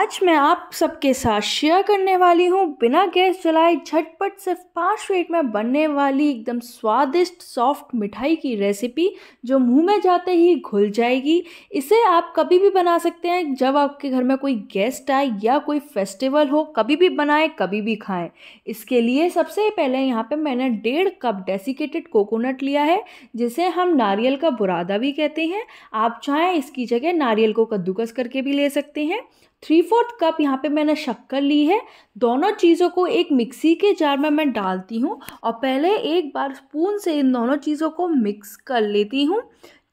आज मैं आप सबके साथ शेयर करने वाली हूँ बिना गैस जलाए झटपट सिर्फ पाँच मिनट में बनने वाली एकदम स्वादिष्ट सॉफ्ट मिठाई की रेसिपी जो मुंह में जाते ही घुल जाएगी इसे आप कभी भी बना सकते हैं जब आपके घर में कोई गेस्ट आए या कोई फेस्टिवल हो कभी भी बनाएं कभी भी खाएं इसके लिए सबसे पहले यहाँ पर मैंने डेढ़ कप डेसिकेटेड कोकोनट लिया है जिसे हम नारियल का बुरादा भी कहते हैं आप चाहें इसकी जगह नारियल को कद्दूकस करके भी ले सकते हैं थ्री फोर्थ कप यहाँ पे मैंने शक्कर ली है दोनों चीज़ों को एक मिक्सी के जार में मैं डालती हूँ और पहले एक बार स्पून से इन दोनों चीज़ों को मिक्स कर लेती हूँ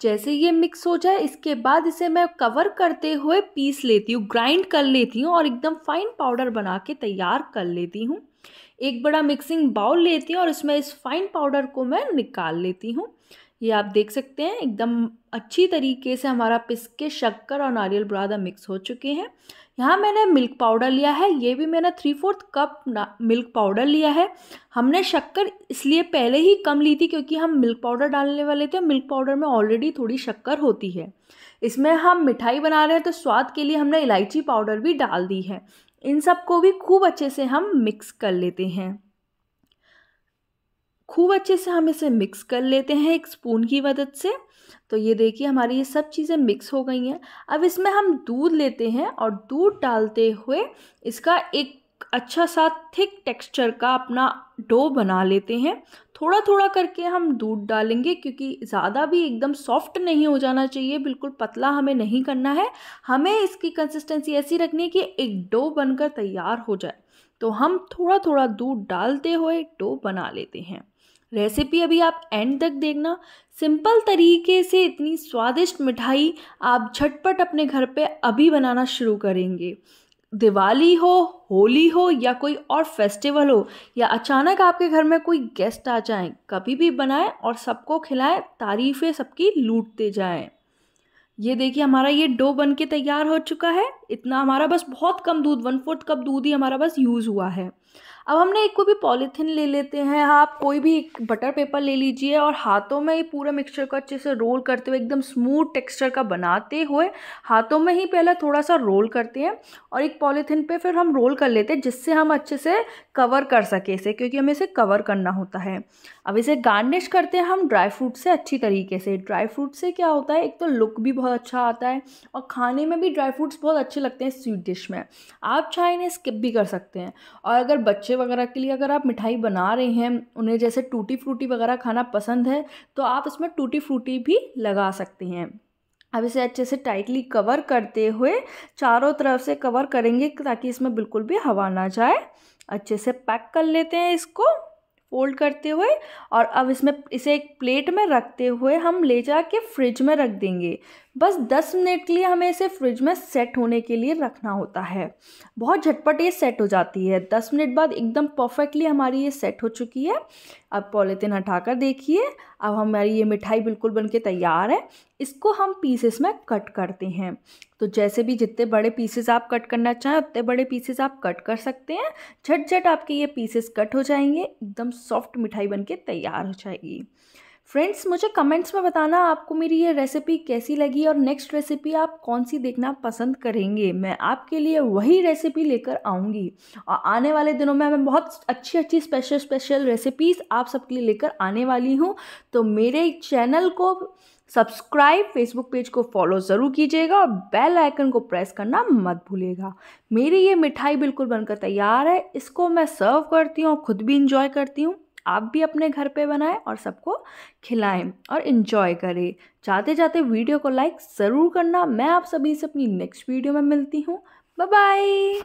जैसे ये मिक्स हो जाए इसके बाद इसे मैं कवर करते हुए पीस लेती हूँ ग्राइंड कर लेती हूँ और एकदम फाइन पाउडर बना के तैयार कर लेती हूँ एक बड़ा मिक्सिंग बाउल लेती हूँ और इसमें इस फाइन पाउडर को मैं निकाल लेती हूँ ये आप देख सकते हैं एकदम अच्छी तरीके से हमारा पिसके शक्कर और नारियल बुरादा मिक्स हो चुके हैं यहाँ मैंने मिल्क पाउडर लिया है ये भी मैंने three fourth cup milk powder लिया है हमने शक्कर इसलिए पहले ही कम ली थी क्योंकि हम मिल्क पाउडर डालने वाले थे मिल्क पाउडर में ऑलरेडी थोड़ी शक्कर होती है इसमें हम मिठाई बना रहे हैं तो स्वाद के लिए हमने इलायची पाउडर भी डाल दी है इन सब को भी खूब अच्छे से हम मिक्स कर लेते हैं खूब अच्छे से हम इसे मिक्स कर लेते हैं एक स्पून की मदद से तो ये देखिए हमारी ये सब चीज़ें मिक्स हो गई हैं अब इसमें हम दूध लेते हैं और दूध डालते हुए इसका एक अच्छा सा थिक टेक्सचर का अपना डो बना लेते हैं थोड़ा थोड़ा करके हम दूध डालेंगे क्योंकि ज़्यादा भी एकदम सॉफ्ट नहीं हो जाना चाहिए बिल्कुल पतला हमें नहीं करना है हमें इसकी कंसिस्टेंसी ऐसी रखनी है कि एक डो बनकर तैयार हो जाए तो हम थोड़ा थोड़ा दूध डालते हुए डो बना लेते हैं रेसिपी अभी आप एंड तक देखना सिंपल तरीके से इतनी स्वादिष्ट मिठाई आप झटपट अपने घर पे अभी बनाना शुरू करेंगे दिवाली हो होली हो या कोई और फेस्टिवल हो या अचानक आपके घर में कोई गेस्ट आ जाए कभी भी बनाएं और सबको खिलाएं तारीफ़ें सबकी लूटते जाएं ये देखिए हमारा ये डो बन के तैयार हो चुका है इतना हमारा बस बहुत कम दूध वन फोर्थ कप दूध ही हमारा बस यूज़ हुआ है अब हमने एक कोई भी पॉलीथीन ले लेते हैं आप कोई भी एक बटर पेपर ले लीजिए और हाथों में ही पूरा मिक्सचर को अच्छे से रोल करते हुए एकदम स्मूथ टेक्सचर का बनाते हुए हाथों में ही पहले थोड़ा सा रोल करते हैं और एक पॉलीथीन पे फिर हम रोल कर लेते हैं जिससे हम अच्छे से कवर कर सके इसे क्योंकि हमें इसे कवर करना होता है अब इसे गार्निश करते हैं हम ड्राई फ्रूट से अच्छी तरीके से ड्राई फ्रूट से क्या होता है एक तो लुक भी बहुत अच्छा आता है और खाने में भी ड्राई फ्रूट्स बहुत अच्छे लगते हैं स्वीट डिश में आप चाहे इन्हें स्किप भी कर सकते हैं और अगर बच्चे वगैरह के लिए अगर आप मिठाई बना रहे हैं उन्हें जैसे टूटी फ्रूटी वगैरह खाना पसंद है तो आप इसमें टूटी फ्रूटी भी लगा सकते हैं अब इसे अच्छे से टाइटली कवर करते हुए चारों तरफ से कवर करेंगे ताकि इसमें बिल्कुल भी हवा ना जाए अच्छे से पैक कर लेते हैं इसको फोल्ड करते हुए और अब इसमें इसे एक प्लेट में रखते हुए हम ले जा के फ्रिज में रख देंगे बस दस मिनट के लिए हमें इसे फ्रिज में सेट होने के लिए रखना होता है बहुत झटपट ये सेट हो जाती है दस मिनट बाद एकदम परफेक्टली हमारी ये सेट हो चुकी है अब पॉलीथीन हटाकर देखिए अब हमारी ये मिठाई बिल्कुल बनके तैयार है इसको हम पीसेस में कट करते हैं तो जैसे भी जितने बड़े पीसेस आप कट करना चाहें उतने बड़े पीसेस आप कट कर सकते हैं झट झट आपके ये पीसेस कट हो जाएंगे एकदम सॉफ्ट मिठाई बनके तैयार हो जाएगी फ्रेंड्स मुझे कमेंट्स में बताना आपको मेरी ये रेसिपी कैसी लगी और नेक्स्ट रेसिपी आप कौन सी देखना पसंद करेंगे मैं आपके लिए वही रेसिपी लेकर आऊँगी और आने वाले दिनों में मैं बहुत अच्छी अच्छी स्पेशल स्पेशल रेसिपीज़ आप सबके लिए लेकर आने वाली हूँ तो मेरे चैनल को सब्सक्राइब फेसबुक पेज को फॉलो ज़रूर कीजिएगा और बेल आइकन को प्रेस करना मत भूलिएगा मेरी ये मिठाई बिल्कुल बनकर तैयार है इसको मैं सर्व करती हूँ और ख़ुद भी इंजॉय करती हूँ आप भी अपने घर पे बनाएं और सबको खिलाएं और इन्जॉय करें जाते जाते वीडियो को लाइक ज़रूर करना मैं आप सभी से अपनी नेक्स्ट वीडियो में मिलती हूँ बाय